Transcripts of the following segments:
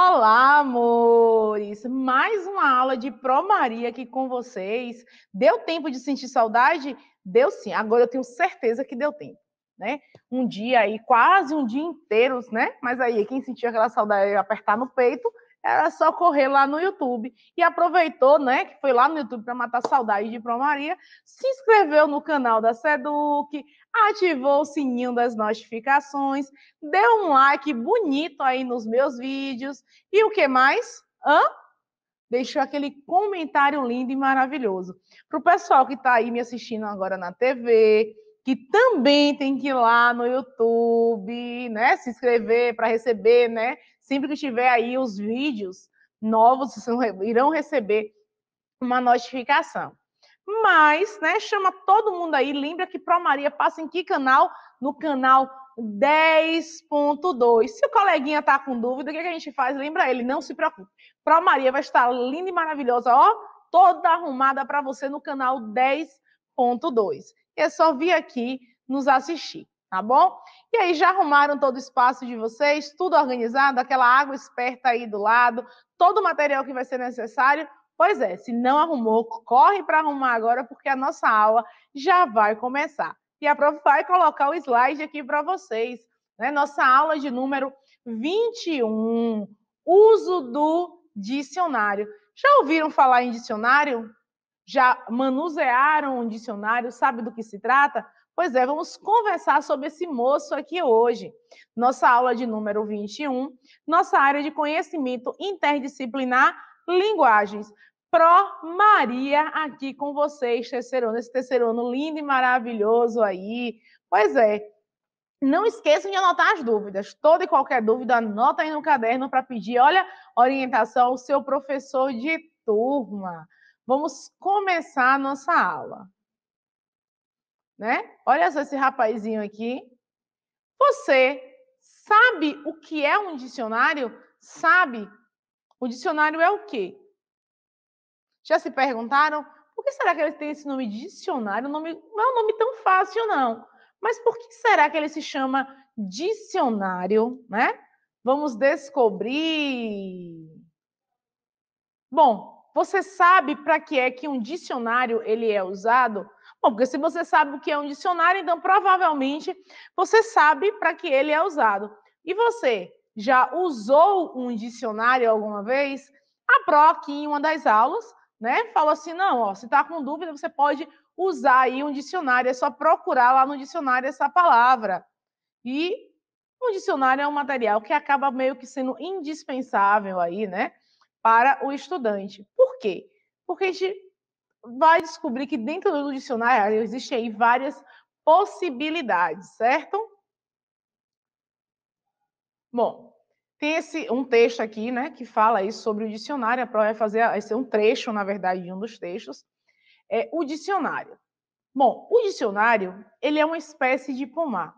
Olá, amores! Mais uma aula de Pro Maria aqui com vocês. Deu tempo de sentir saudade? Deu sim. Agora eu tenho certeza que deu tempo, né? Um dia aí, quase um dia inteiro, né? Mas aí, quem sentiu aquela saudade apertar no peito, era só correr lá no YouTube. E aproveitou, né, que foi lá no YouTube para matar saudade de Pro Maria, se inscreveu no canal da Seduc, ativou o sininho das notificações, deu um like bonito aí nos meus vídeos e o que mais? Hã? Deixou aquele comentário lindo e maravilhoso. Para o pessoal que está aí me assistindo agora na TV, que também tem que ir lá no YouTube, né? Se inscrever para receber, né? Sempre que tiver aí os vídeos novos, irão receber uma notificação. Mas, né, chama todo mundo aí, lembra que Pro Maria passa em que canal? No canal 10.2. Se o coleguinha tá com dúvida, o que, é que a gente faz? Lembra ele, não se preocupe. Pro Maria vai estar linda e maravilhosa, ó, toda arrumada para você no canal 10.2. É só vir aqui nos assistir, tá bom? E aí já arrumaram todo o espaço de vocês, tudo organizado, aquela água esperta aí do lado, todo o material que vai ser necessário. Pois é, se não arrumou, corre para arrumar agora, porque a nossa aula já vai começar. E a prof vai colocar o slide aqui para vocês. Né? Nossa aula de número 21, uso do dicionário. Já ouviram falar em dicionário? Já manusearam um dicionário? Sabe do que se trata? Pois é, vamos conversar sobre esse moço aqui hoje. Nossa aula de número 21, nossa área de conhecimento interdisciplinar, linguagens. Pro Maria aqui com vocês, terceiro ano, esse terceiro ano lindo e maravilhoso aí. Pois é, não esqueçam de anotar as dúvidas. Toda e qualquer dúvida, anota aí no caderno para pedir, olha, orientação ao seu professor de turma. Vamos começar a nossa aula. Né? Olha só esse rapazinho aqui. Você sabe o que é um dicionário? Sabe? O dicionário é o quê? Já se perguntaram por que será que ele tem esse nome de dicionário? Nome, não é um nome tão fácil, não. Mas por que será que ele se chama dicionário, né? Vamos descobrir. Bom, você sabe para que é que um dicionário ele é usado? Bom, porque se você sabe o que é um dicionário, então provavelmente você sabe para que ele é usado. E você já usou um dicionário alguma vez? A Pro, aqui em uma das aulas, né? Falou assim, não, ó, se está com dúvida, você pode usar aí um dicionário, é só procurar lá no dicionário essa palavra. E um dicionário é um material que acaba meio que sendo indispensável aí, né? Para o estudante. Por quê? Porque a gente vai descobrir que dentro do dicionário existem aí várias possibilidades, certo? Bom, tem esse, um texto aqui, né, que fala aí sobre o dicionário, a prova vai fazer esse é um trecho, na verdade, de um dos textos, é o dicionário. Bom, o dicionário, ele é uma espécie de pomar.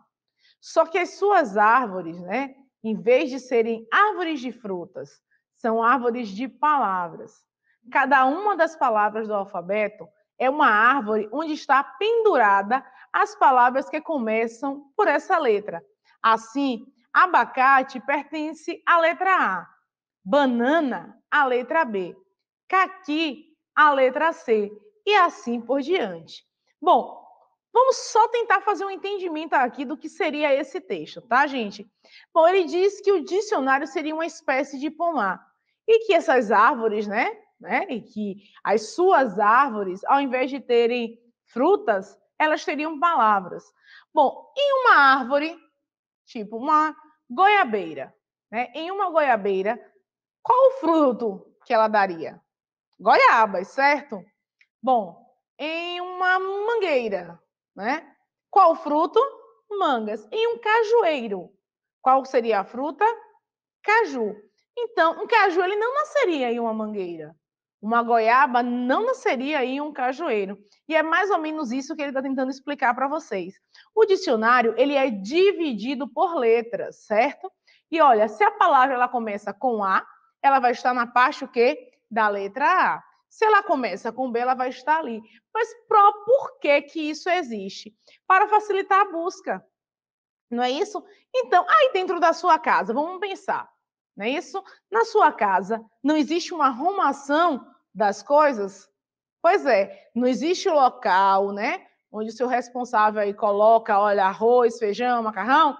Só que as suas árvores, né, em vez de serem árvores de frutas, são árvores de palavras. Cada uma das palavras do alfabeto é uma árvore onde está pendurada as palavras que começam por essa letra. Assim, Abacate pertence à letra A, banana à letra B, caqui à letra C e assim por diante. Bom, Vamos só tentar fazer um entendimento aqui do que seria esse texto, tá, gente? Bom, ele diz que o dicionário seria uma espécie de pomar e que essas árvores, né, né, e que as suas árvores, ao invés de terem frutas, elas teriam palavras. Bom, em uma árvore Tipo, uma goiabeira. Né? Em uma goiabeira, qual o fruto que ela daria? Goiabas, é certo? Bom, em uma mangueira, né? Qual o fruto? Mangas. Em um cajueiro, qual seria a fruta? Caju. Então, um caju ele não nasceria em uma mangueira. Uma goiaba não nasceria em um cajueiro. E é mais ou menos isso que ele está tentando explicar para vocês. O dicionário, ele é dividido por letras, certo? E olha, se a palavra ela começa com A, ela vai estar na parte o quê? Da letra A. Se ela começa com B, ela vai estar ali. Mas pró, por que, que isso existe? Para facilitar a busca. Não é isso? Então, aí dentro da sua casa, vamos pensar. Não é isso? Na sua casa, não existe uma arrumação das coisas? Pois é, não existe local, né? Onde o seu responsável aí coloca, olha, arroz, feijão, macarrão,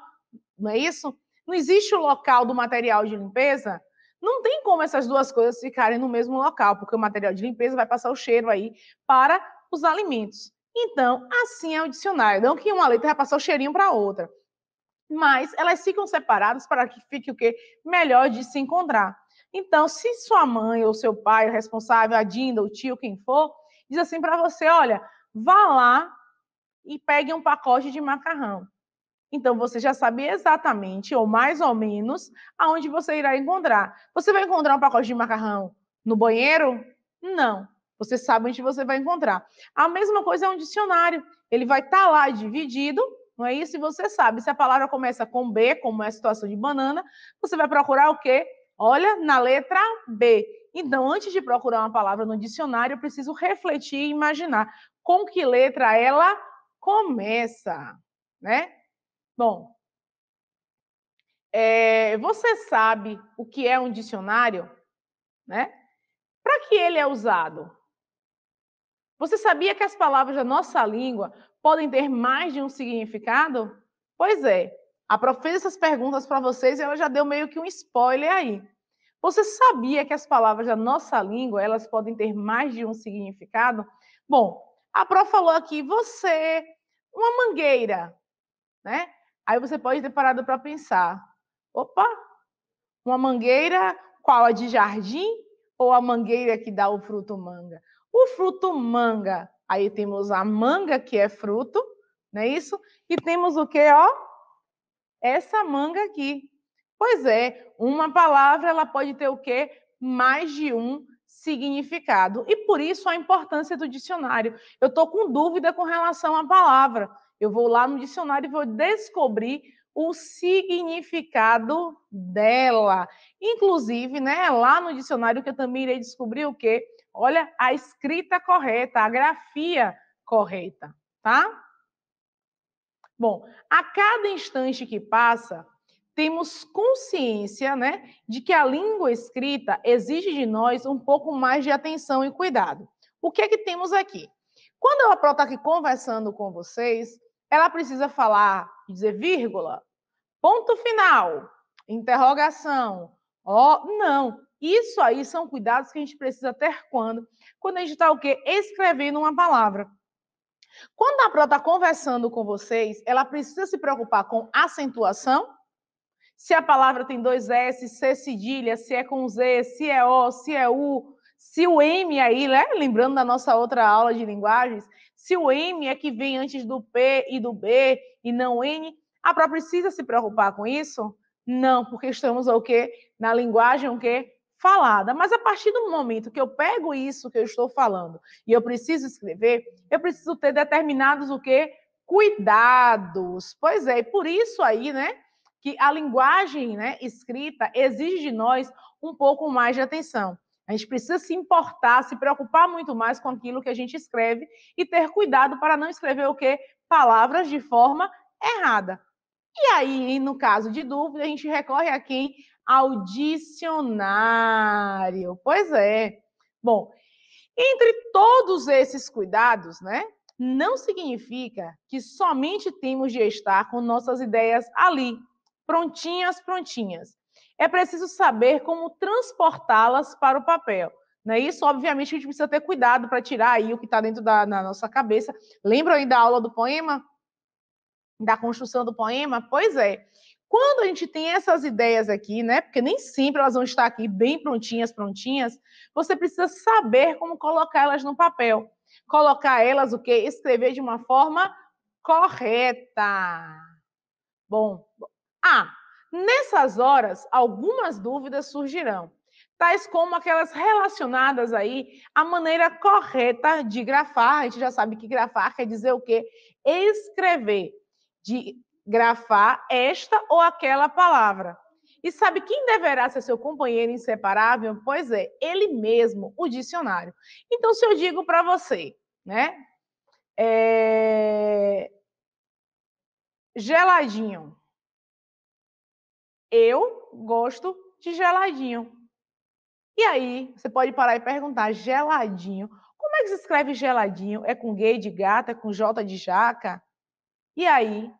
não é isso? Não existe o local do material de limpeza? Não tem como essas duas coisas ficarem no mesmo local, porque o material de limpeza vai passar o cheiro aí para os alimentos. Então, assim é o dicionário. Não que uma letra vai passar o cheirinho para outra. Mas elas ficam separadas para que fique o quê? Melhor de se encontrar. Então, se sua mãe ou seu pai, o responsável, a Dinda, o tio, quem for, diz assim para você: olha, vá lá e pegue um pacote de macarrão. Então, você já sabe exatamente, ou mais ou menos, aonde você irá encontrar. Você vai encontrar um pacote de macarrão no banheiro? Não. Você sabe onde você vai encontrar. A mesma coisa é um dicionário. Ele vai estar tá lá dividido não é isso? E você sabe, se a palavra começa com B, como é a situação de banana, você vai procurar o quê? Olha na letra B. Então, antes de procurar uma palavra no dicionário, eu preciso refletir e imaginar com que letra ela começa, né? Bom, é, você sabe o que é um dicionário, né? Para que ele é usado? Você sabia que as palavras da nossa língua podem ter mais de um significado? Pois é, a professora fez essas perguntas para vocês e ela já deu meio que um spoiler aí. Você sabia que as palavras da nossa língua, elas podem ter mais de um significado? Bom, a Pro falou aqui, você, uma mangueira, né? Aí você pode ter parado para pensar, opa, uma mangueira, qual a de jardim ou a mangueira que dá o fruto manga? O fruto manga, aí temos a manga que é fruto, não é isso? E temos o que, ó? Essa manga aqui, Pois é, uma palavra ela pode ter o quê? Mais de um significado. E por isso a importância do dicionário. Eu estou com dúvida com relação à palavra. Eu vou lá no dicionário e vou descobrir o significado dela. Inclusive, né, lá no dicionário que eu também irei descobrir o quê? Olha, a escrita correta, a grafia correta, tá? Bom, a cada instante que passa, temos consciência né, de que a língua escrita exige de nós um pouco mais de atenção e cuidado. O que é que temos aqui? Quando a Pro está aqui conversando com vocês, ela precisa falar, dizer vírgula, ponto final, interrogação, ó, oh, não. Isso aí são cuidados que a gente precisa ter quando? Quando a gente está o quê? Escrevendo uma palavra. Quando a pró está conversando com vocês, ela precisa se preocupar com acentuação, se a palavra tem dois S, se é cedilha, se é com Z, se é O, se é U, se o M aí, né? É, lembrando da nossa outra aula de linguagens, se o M é que vem antes do P e do B e não N, a própria precisa se preocupar com isso? Não, porque estamos o quê? Na linguagem o quê? Falada. Mas a partir do momento que eu pego isso que eu estou falando e eu preciso escrever, eu preciso ter determinados o quê? Cuidados. Pois é, e por isso aí, né? que a linguagem né, escrita exige de nós um pouco mais de atenção. A gente precisa se importar, se preocupar muito mais com aquilo que a gente escreve e ter cuidado para não escrever o quê? Palavras de forma errada. E aí, no caso de dúvida, a gente recorre a quem? Ao dicionário. Pois é. Bom, entre todos esses cuidados, né? Não significa que somente temos de estar com nossas ideias ali, prontinhas, prontinhas. É preciso saber como transportá-las para o papel. Né? Isso, obviamente, a gente precisa ter cuidado para tirar aí o que está dentro da nossa cabeça. Lembram aí da aula do poema? Da construção do poema? Pois é. Quando a gente tem essas ideias aqui, né? Porque nem sempre elas vão estar aqui bem prontinhas, prontinhas, você precisa saber como colocá-las no papel. Colocar elas o quê? Escrever de uma forma correta. Bom, ah, nessas horas, algumas dúvidas surgirão, tais como aquelas relacionadas aí à maneira correta de grafar. A gente já sabe que grafar quer dizer o quê? Escrever, de grafar esta ou aquela palavra. E sabe quem deverá ser seu companheiro inseparável? Pois é, ele mesmo, o dicionário. Então, se eu digo para você, né? É... Geladinho. Eu gosto de geladinho. E aí, você pode parar e perguntar: geladinho. Como é que se escreve geladinho? É com G de gata, é com J de jaca? E aí?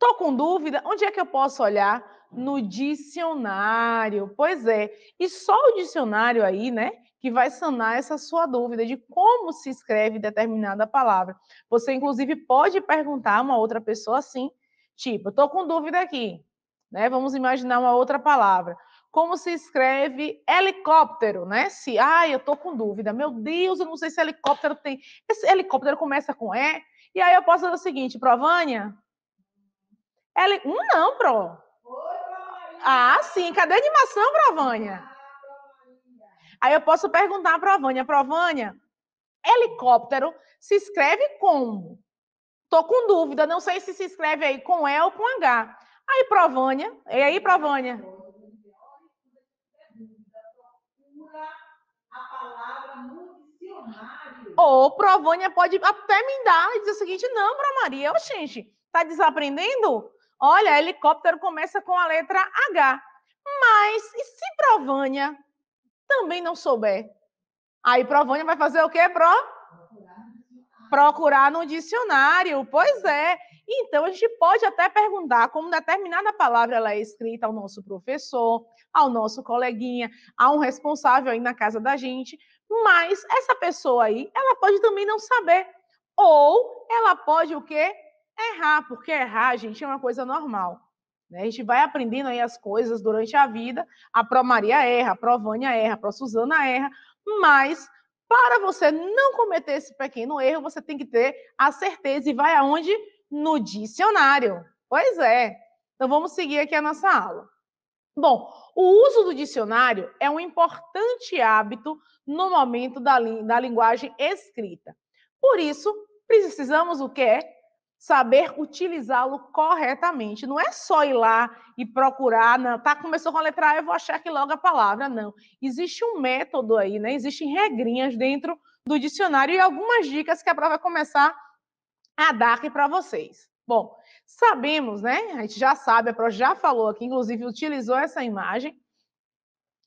Tô com dúvida? Onde é que eu posso olhar? No dicionário. Pois é. E só o dicionário aí, né? Que vai sanar essa sua dúvida de como se escreve determinada palavra. Você, inclusive, pode perguntar a uma outra pessoa assim, tipo, tô com dúvida aqui. Né? Vamos imaginar uma outra palavra. Como se escreve helicóptero, né? Se, ah, eu tô com dúvida. Meu Deus, eu não sei se helicóptero tem. Esse helicóptero começa com E. E aí eu posso fazer o seguinte, Provânia? Heli... Um não, Pro. Ah, sim. Cadê a animação, Provânia? Aí eu posso perguntar para a Vânia, Provânia, helicóptero se escreve como? Tô com dúvida, não sei se se escreve aí com E ou com H. Aí, Provânia. E aí, Provânia? Ou Provânia pode até me dar e dizer o seguinte: não, para Maria, ô gente, tá desaprendendo? Olha, helicóptero começa com a letra H. Mas e se Provânia também não souber? Aí Provânia vai fazer o quê, Pro? procurar no dicionário, pois é. Então, a gente pode até perguntar como determinada palavra ela é escrita ao nosso professor, ao nosso coleguinha, a um responsável aí na casa da gente, mas essa pessoa aí, ela pode também não saber. Ou ela pode o quê? Errar, porque errar, gente, é uma coisa normal. Né? A gente vai aprendendo aí as coisas durante a vida. A Pró Maria erra, a Pró Vânia erra, a Pró Suzana erra, mas para você não cometer esse pequeno erro, você tem que ter a certeza e vai aonde? No dicionário. Pois é. Então vamos seguir aqui a nossa aula. Bom, o uso do dicionário é um importante hábito no momento da, da linguagem escrita. Por isso, precisamos o quê? saber utilizá-lo corretamente. Não é só ir lá e procurar, não, tá, começou com a letra A, eu vou achar aqui logo a palavra, não. Existe um método aí, né? Existem regrinhas dentro do dicionário e algumas dicas que a prova vai começar a dar aqui para vocês. Bom, sabemos, né? A gente já sabe, a prova já falou aqui, inclusive utilizou essa imagem.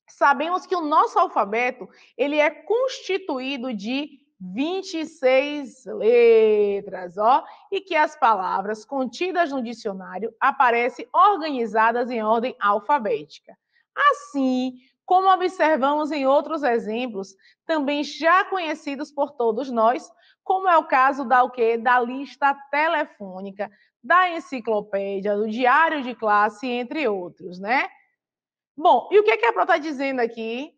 Sabemos que o nosso alfabeto, ele é constituído de 26 letras, ó, e que as palavras contidas no dicionário aparecem organizadas em ordem alfabética. Assim, como observamos em outros exemplos, também já conhecidos por todos nós, como é o caso da o quê? Da lista telefônica, da enciclopédia, do diário de classe, entre outros, né? Bom, e o que, é que a Pro está dizendo aqui?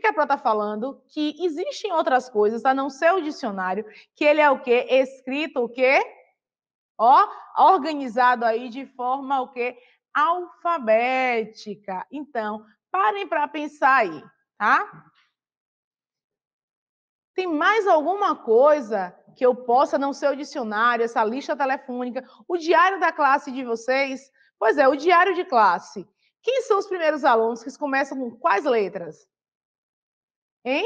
que, que a Pró está falando? Que existem outras coisas, a tá? não ser o dicionário, que ele é o quê? Escrito o quê? Ó, organizado aí de forma o quê? Alfabética. Então, parem para pensar aí, tá? Tem mais alguma coisa que eu possa não ser o dicionário, essa lista telefônica, o diário da classe de vocês? Pois é, o diário de classe. Quem são os primeiros alunos que começam com quais letras? Hein?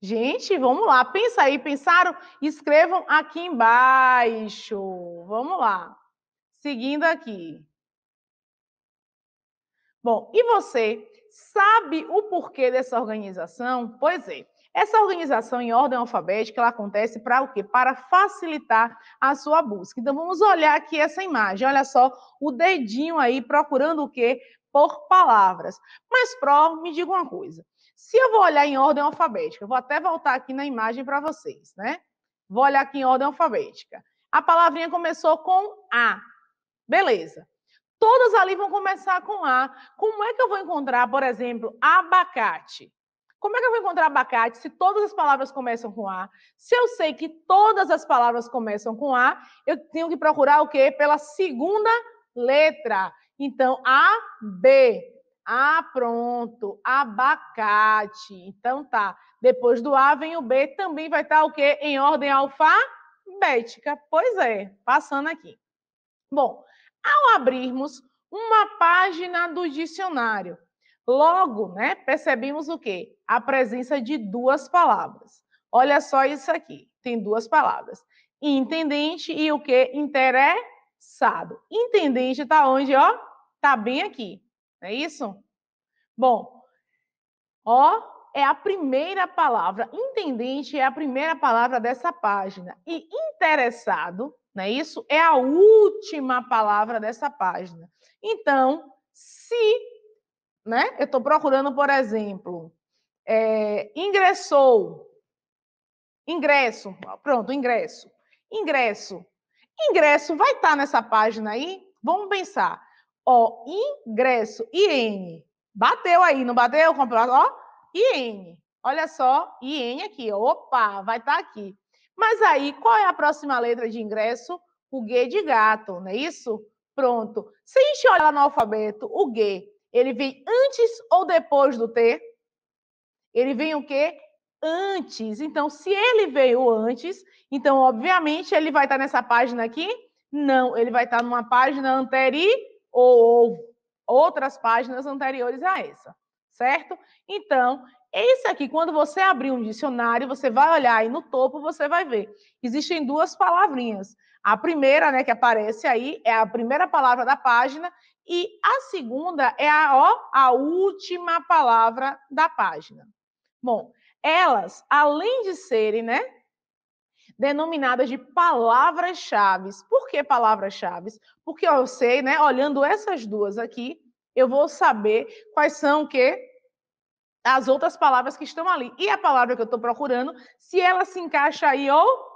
Gente, vamos lá. Pensa aí, pensaram? Escrevam aqui embaixo. Vamos lá. Seguindo aqui. Bom, e você sabe o porquê dessa organização? Pois é. Essa organização em ordem alfabética, ela acontece para o quê? Para facilitar a sua busca. Então vamos olhar aqui essa imagem. Olha só o dedinho aí procurando o quê? por palavras. Mas, Pro, me diga uma coisa. Se eu vou olhar em ordem alfabética, eu vou até voltar aqui na imagem para vocês, né? Vou olhar aqui em ordem alfabética. A palavrinha começou com A. Beleza. Todas ali vão começar com A. Como é que eu vou encontrar, por exemplo, abacate? Como é que eu vou encontrar abacate se todas as palavras começam com A? Se eu sei que todas as palavras começam com A, eu tenho que procurar o quê? Pela segunda letra. Então, A, B. Ah, pronto, abacate. Então tá. Depois do A vem o B, também vai estar tá, o quê? Em ordem alfabética. Pois é, passando aqui. Bom, ao abrirmos uma página do dicionário, logo, né, percebemos o quê? A presença de duas palavras. Olha só isso aqui. Tem duas palavras. Intendente e o quê? Interessante. Sado. Intendente está onde, ó? Está bem aqui. É isso? Bom, ó, é a primeira palavra. Intendente é a primeira palavra dessa página. E interessado, não é isso? É a última palavra dessa página. Então, se, né? Eu estou procurando, por exemplo, é, ingressou, ingresso, pronto, ingresso. Ingresso Ingresso vai estar tá nessa página aí? Vamos pensar. Ó, ingresso, IN. Bateu aí, não bateu? Ó, IN. Olha só, IN aqui. Opa, vai estar tá aqui. Mas aí, qual é a próxima letra de ingresso? O G de gato, não é isso? Pronto. Se a gente olhar no alfabeto, o G, ele vem antes ou depois do T? Ele vem o quê? antes. Então, se ele veio antes, então, obviamente, ele vai estar tá nessa página aqui? Não, ele vai estar tá numa página anterior ou outras páginas anteriores a essa, certo? Então, esse aqui, quando você abrir um dicionário, você vai olhar aí no topo, você vai ver. Existem duas palavrinhas. A primeira, né, que aparece aí, é a primeira palavra da página, e a segunda é a, ó, a última palavra da página. Bom, elas, além de serem, né, denominadas de palavras-chave. Por que palavras-chave? Porque eu sei, né, olhando essas duas aqui, eu vou saber quais são que as outras palavras que estão ali. E a palavra que eu estou procurando, se ela se encaixa aí ou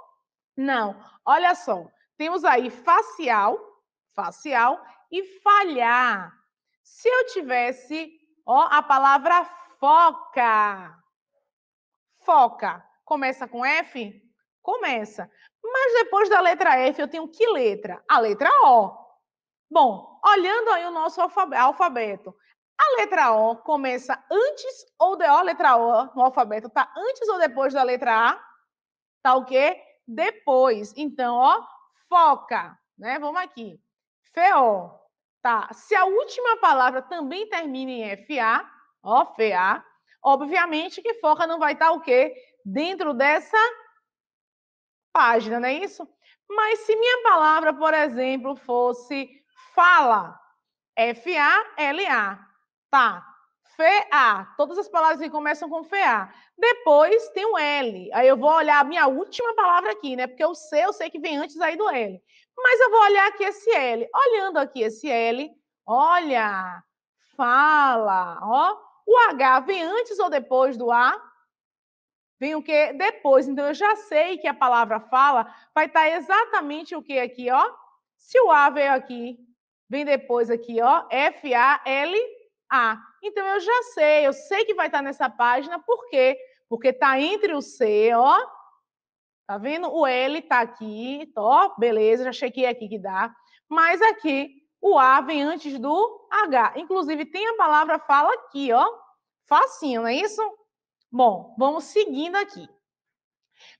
não. Olha só, temos aí facial, facial e falhar. Se eu tivesse, ó, a palavra foca, foca. Começa com F? Começa. Mas depois da letra F, eu tenho que letra? A letra O. Bom, olhando aí o nosso alfabeto, a letra O começa antes ou de, da letra O no alfabeto Está antes ou depois da letra A? Tá o quê? Depois. Então, ó, foca, né? Vamos aqui. FEO. Tá. Se a última palavra também termina em FA, ó, FA, Obviamente que foca não vai estar o quê? Dentro dessa página, não é isso? Mas se minha palavra, por exemplo, fosse fala, F-A-L-A, tá? f a todas as palavras que começam com f a Depois tem o L. Aí eu vou olhar a minha última palavra aqui, né? Porque o C eu sei que vem antes aí do L. Mas eu vou olhar aqui esse L. Olhando aqui esse L, olha, fala, ó. O H vem antes ou depois do A? Vem o quê? Depois. Então, eu já sei que a palavra fala vai estar tá exatamente o que aqui, ó? Se o A veio aqui, vem depois aqui, ó, F-A-L-A. Então, eu já sei, eu sei que vai estar tá nessa página, por quê? Porque está entre o C, ó, Tá vendo? O L tá aqui, ó, beleza, já chequei aqui que dá. Mas aqui o A vem antes do H. Inclusive, tem a palavra fala aqui, ó. Facinho, não é isso? Bom, vamos seguindo aqui.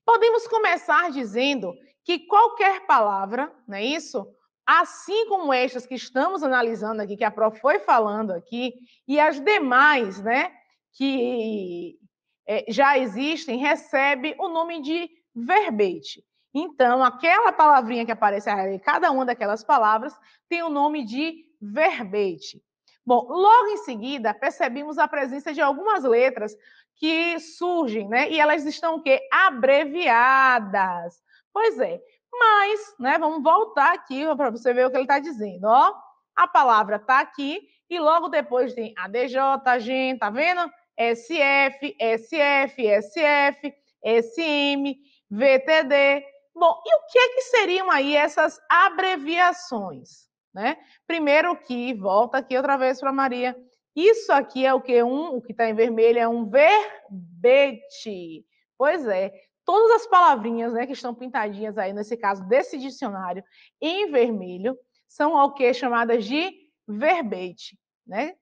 Podemos começar dizendo que qualquer palavra, não é isso? Assim como estas que estamos analisando aqui, que a Prof foi falando aqui, e as demais, né, que é, já existem, recebe o nome de verbete. Então, aquela palavrinha que aparece em cada uma daquelas palavras tem o nome de verbete. Bom, logo em seguida, percebemos a presença de algumas letras que surgem, né? E elas estão o quê? Abreviadas. Pois é. Mas, né, vamos voltar aqui para você ver o que ele está dizendo, ó. A palavra está aqui e logo depois tem ADJ, GEM, tá vendo? SF, SF, SF, SM, VTD, Bom, e o que, é que seriam aí essas abreviações? Né? Primeiro que, volta aqui outra vez para Maria, isso aqui é o que um, o que está em vermelho é um verbete. Pois é, todas as palavrinhas né, que estão pintadinhas aí, nesse caso, desse dicionário, em vermelho, são o que chamadas de verbete, né?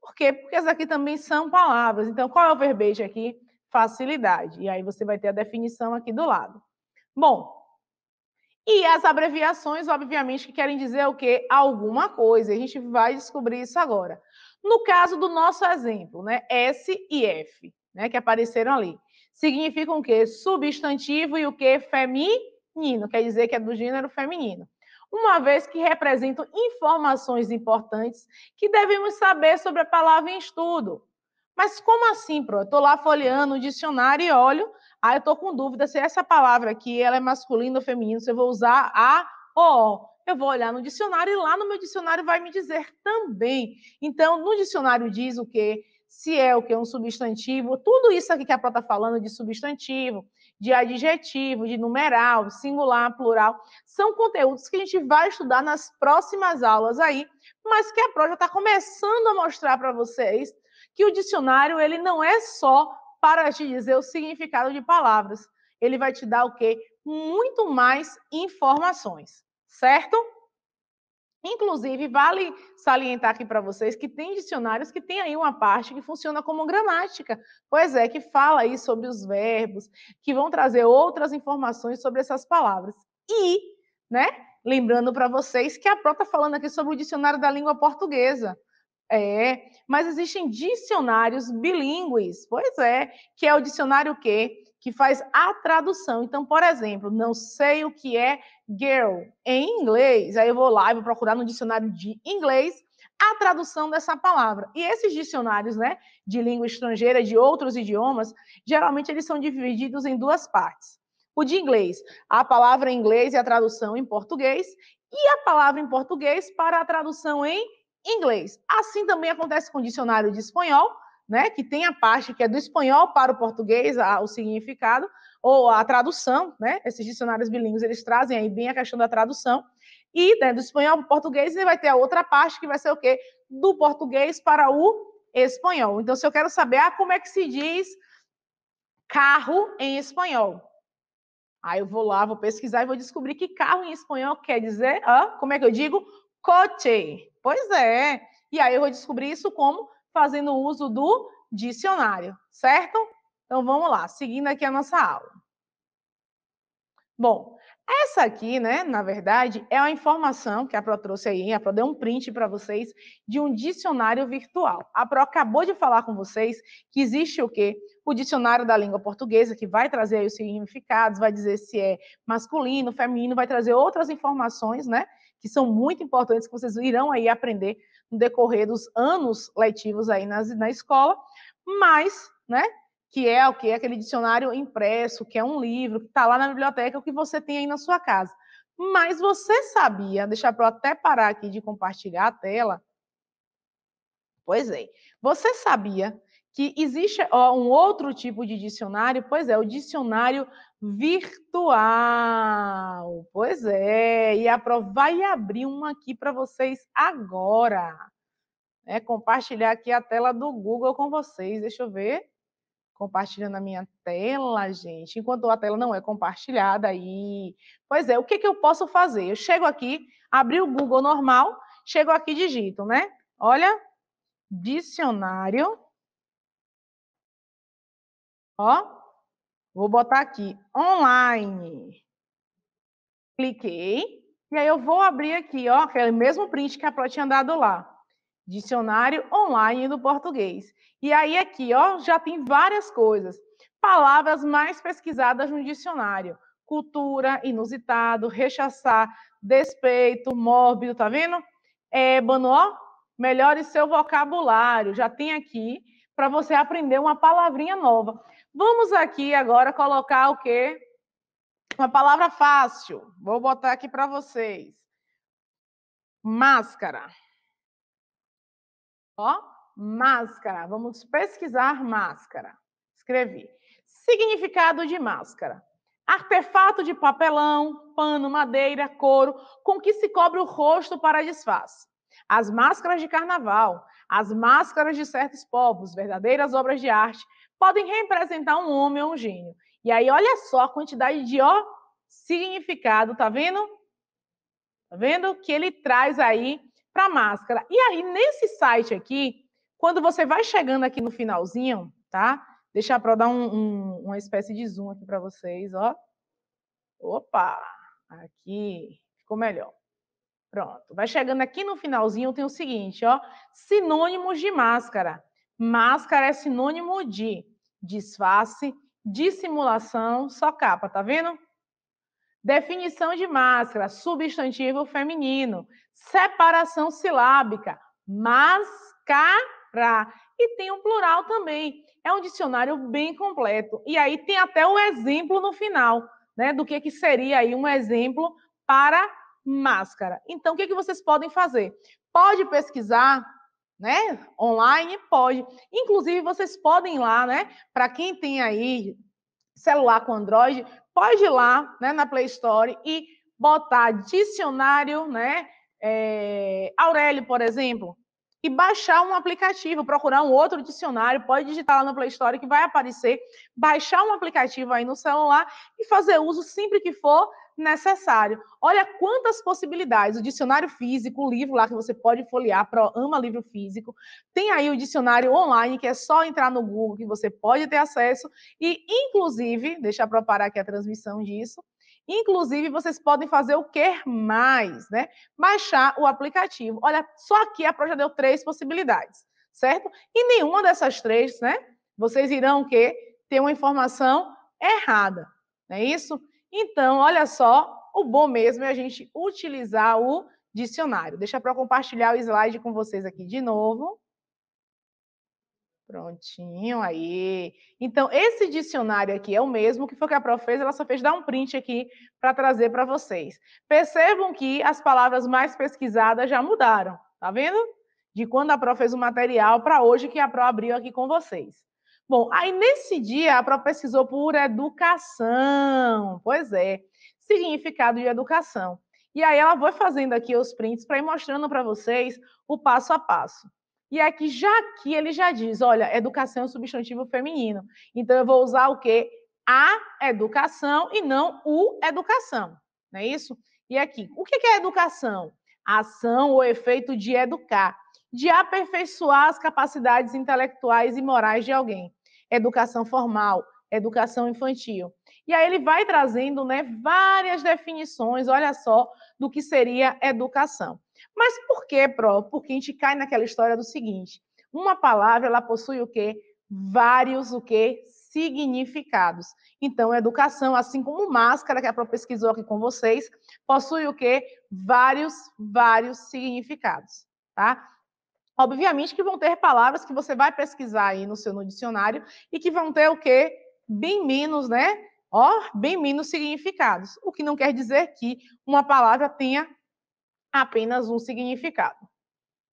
Por quê? Porque as aqui também são palavras. Então, qual é o verbete aqui? Facilidade. E aí você vai ter a definição aqui do lado. Bom, e as abreviações, obviamente, que querem dizer o quê? Alguma coisa. A gente vai descobrir isso agora. No caso do nosso exemplo, né? S e F, né? Que apareceram ali. Significam o quê? Substantivo e o quê? Feminino. Quer dizer que é do gênero feminino. Uma vez que representam informações importantes que devemos saber sobre a palavra em estudo. Mas como assim, Pro? Eu tô lá folheando o dicionário e olho ah, eu estou com dúvida se essa palavra aqui ela é masculina ou feminina, se eu vou usar a ou o. Eu vou olhar no dicionário e lá no meu dicionário vai me dizer também. Então, no dicionário diz o que, se é o que, um substantivo, tudo isso aqui que a Pro está falando de substantivo, de adjetivo, de numeral, singular, plural, são conteúdos que a gente vai estudar nas próximas aulas aí, mas que a Pro já está começando a mostrar para vocês que o dicionário ele não é só para te dizer é o significado de palavras. Ele vai te dar o quê? Muito mais informações, certo? Inclusive, vale salientar aqui para vocês que tem dicionários que tem aí uma parte que funciona como gramática. Pois é, que fala aí sobre os verbos, que vão trazer outras informações sobre essas palavras. E, né, lembrando para vocês que a Pró está falando aqui sobre o dicionário da língua portuguesa. É, mas existem dicionários bilíngues, pois é, que é o dicionário que que faz a tradução. Então, por exemplo, não sei o que é girl em inglês. Aí eu vou lá e vou procurar no dicionário de inglês a tradução dessa palavra. E esses dicionários, né, de língua estrangeira, de outros idiomas, geralmente eles são divididos em duas partes. O de inglês, a palavra em inglês e a tradução em português, e a palavra em português para a tradução em inglês. Assim também acontece com o dicionário de espanhol, né, que tem a parte que é do espanhol para o português, a, o significado, ou a tradução, né, esses dicionários bilíngues, eles trazem aí bem a questão da tradução, e né, do espanhol para o português, ele vai ter a outra parte que vai ser o quê? Do português para o espanhol. Então, se eu quero saber, ah, como é que se diz carro em espanhol? Aí eu vou lá, vou pesquisar e vou descobrir que carro em espanhol quer dizer, ah, como é que eu digo? coche. Pois é. E aí eu vou descobrir isso como fazendo uso do dicionário, certo? Então vamos lá, seguindo aqui a nossa aula. Bom, essa aqui, né, na verdade, é a informação que a Pro trouxe aí, a Pro deu um print para vocês de um dicionário virtual. A Pro acabou de falar com vocês que existe o quê? O dicionário da língua portuguesa, que vai trazer os significados, vai dizer se é masculino, feminino, vai trazer outras informações, né, que são muito importantes, que vocês irão aí aprender no decorrer dos anos letivos aí na, na escola, mas, né, que é o que é aquele dicionário impresso, que é um livro, que está lá na biblioteca, o que você tem aí na sua casa. Mas você sabia, deixar eu até parar aqui de compartilhar a tela. Pois é, você sabia que existe ó, um outro tipo de dicionário, pois é, o dicionário virtual. Pois é, e a Pro vai abrir um aqui para vocês agora. É, compartilhar aqui a tela do Google com vocês. Deixa eu ver. Compartilhando a minha tela, gente. Enquanto a tela não é compartilhada aí. Pois é, o que, que eu posso fazer? Eu chego aqui, abri o Google normal, chego aqui e digito, né? Olha, dicionário Ó, vou botar aqui online. Cliquei. E aí eu vou abrir aqui, ó, aquele mesmo print que a Pró tinha dado lá. Dicionário online do português. E aí aqui, ó, já tem várias coisas. Palavras mais pesquisadas no dicionário. Cultura, inusitado, rechaçar, despeito, mórbido, tá vendo? Ébano, ó, melhore seu vocabulário. Já tem aqui para você aprender uma palavrinha nova. Vamos aqui agora colocar o quê? Uma palavra fácil. Vou botar aqui para vocês. Máscara. Ó, máscara. Vamos pesquisar máscara. Escrevi. Significado de máscara. Artefato de papelão, pano, madeira, couro, com que se cobre o rosto para disfarce. As máscaras de carnaval, as máscaras de certos povos, verdadeiras obras de arte, podem representar um homem ou um gênio. E aí, olha só a quantidade de ó, significado, tá vendo? Tá vendo? Que ele traz aí para a máscara. E aí, nesse site aqui, quando você vai chegando aqui no finalzinho, tá? Deixa para dar um, um, uma espécie de zoom aqui para vocês, ó. Opa! Aqui ficou melhor. Pronto. Vai chegando aqui no finalzinho, tem o seguinte, ó. Sinônimos de máscara. Máscara é sinônimo de disfarce, dissimulação, só capa, tá vendo? Definição de máscara, substantivo feminino. Separação silábica, máscara. E tem um plural também. É um dicionário bem completo. E aí tem até um exemplo no final, né? Do que, que seria aí um exemplo para máscara. Então, o que, é que vocês podem fazer? Pode pesquisar né? Online pode. Inclusive, vocês podem ir lá, né? Para quem tem aí celular com Android, pode ir lá né, na Play Store e botar dicionário, né? É, Aurélio, por exemplo, e baixar um aplicativo, procurar um outro dicionário, pode digitar lá no Play Store que vai aparecer, baixar um aplicativo aí no celular e fazer uso sempre que for necessário. Olha quantas possibilidades. O dicionário físico, o livro lá que você pode folhear, pro, ama livro físico. Tem aí o dicionário online, que é só entrar no Google, que você pode ter acesso. E, inclusive, deixa eu preparar aqui a transmissão disso. Inclusive, vocês podem fazer o que mais, né? Baixar o aplicativo. Olha, só aqui a Pro já deu três possibilidades, certo? E nenhuma dessas três, né? Vocês irão que ter uma informação errada, não é isso? Então, olha só, o bom mesmo é a gente utilizar o dicionário. Deixa para compartilhar o slide com vocês aqui de novo. Prontinho, aí. Então, esse dicionário aqui é o mesmo que foi que a Prof fez, ela só fez dar um print aqui para trazer para vocês. Percebam que as palavras mais pesquisadas já mudaram, tá vendo? De quando a Prof fez o material para hoje que a Prof abriu aqui com vocês. Bom, aí nesse dia a própria pesquisou por educação. Pois é, significado de educação. E aí ela vai fazendo aqui os prints para ir mostrando para vocês o passo a passo. E aqui é já aqui ele já diz, olha, educação é um substantivo feminino. Então eu vou usar o quê? A educação e não o educação. Não é isso? E aqui, o que é educação? ação ou efeito de educar, de aperfeiçoar as capacidades intelectuais e morais de alguém educação formal, educação infantil. E aí ele vai trazendo né, várias definições, olha só, do que seria educação. Mas por que, Pro? Porque a gente cai naquela história do seguinte: uma palavra ela possui o quê? Vários o quê? Significados. Então, educação, assim como máscara, que a Pro pesquisou aqui com vocês, possui o quê? Vários, vários significados, tá? Obviamente que vão ter palavras que você vai pesquisar aí no seu no dicionário e que vão ter o quê? Bem menos, né? Ó, bem menos significados. O que não quer dizer que uma palavra tenha apenas um significado.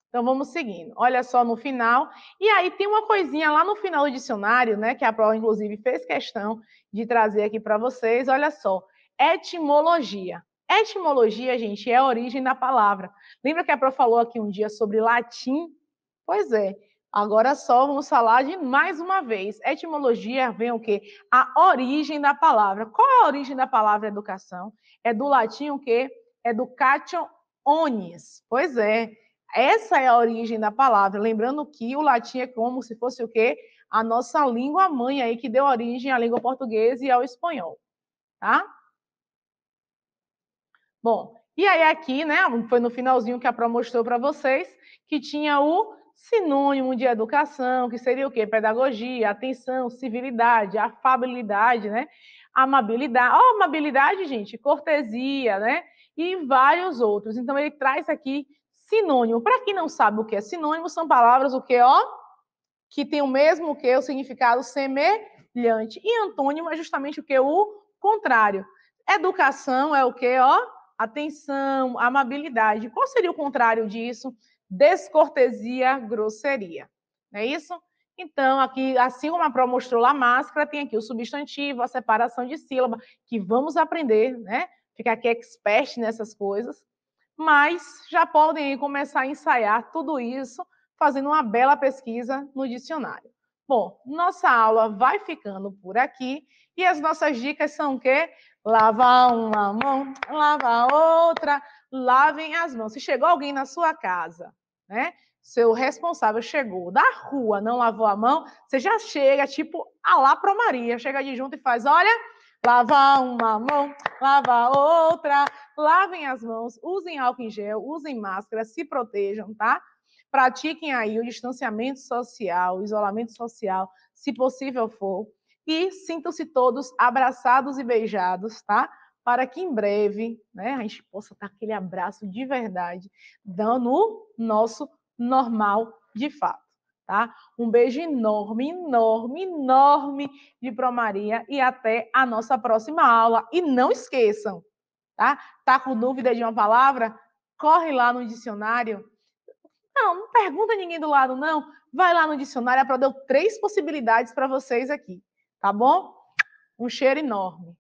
Então vamos seguindo. Olha só no final. E aí tem uma coisinha lá no final do dicionário, né, que a prova inclusive fez questão de trazer aqui para vocês. Olha só. Etimologia. Etimologia, gente, é a origem da palavra. Lembra que a Pro falou aqui um dia sobre latim? Pois é. Agora só vamos falar de mais uma vez. Etimologia vem o quê? A origem da palavra. Qual é a origem da palavra educação? É do latim o quê? Educatio é onis. Pois é. Essa é a origem da palavra. Lembrando que o latim é como se fosse o quê? A nossa língua mãe aí que deu origem à língua portuguesa e ao espanhol. Tá? Bom, e aí aqui, né, foi no finalzinho que a Pro mostrou para vocês que tinha o sinônimo de educação, que seria o quê? Pedagogia, atenção, civilidade, afabilidade, né? Amabilidade, oh, amabilidade, gente, cortesia, né? E vários outros. Então ele traz aqui sinônimo. Para quem não sabe o que é sinônimo, são palavras o que, ó, que tem o mesmo que, o significado semelhante. E antônimo é justamente o que o contrário. Educação é o que, ó, atenção, amabilidade. Qual seria o contrário disso? Descortesia, grosseria. Não é isso? Então, aqui, assim como a Pro mostrou lá a máscara, tem aqui o substantivo, a separação de sílaba, que vamos aprender, né? Ficar aqui expert nessas coisas. Mas já podem começar a ensaiar tudo isso fazendo uma bela pesquisa no dicionário. Bom, nossa aula vai ficando por aqui e as nossas dicas são o quê? Lava uma mão, lava outra, lavem as mãos. Se chegou alguém na sua casa, né? Seu responsável chegou da rua, não lavou a mão, você já chega, tipo, a lá pro Maria, chega de junto e faz, olha, lava uma mão, lava outra, lavem as mãos, usem álcool em gel, usem máscara, se protejam, tá? Pratiquem aí o distanciamento social, o isolamento social, se possível for e sintam-se todos abraçados e beijados, tá? Para que em breve, né, a gente possa dar aquele abraço de verdade, dando o nosso normal de fato, tá? Um beijo enorme, enorme, enorme de Pro Maria e até a nossa próxima aula. E não esqueçam, tá? Tá com dúvida de uma palavra? Corre lá no dicionário. Não, não pergunta ninguém do lado, não. Vai lá no dicionário é para dar três possibilidades para vocês aqui. Tá bom? Um cheiro enorme.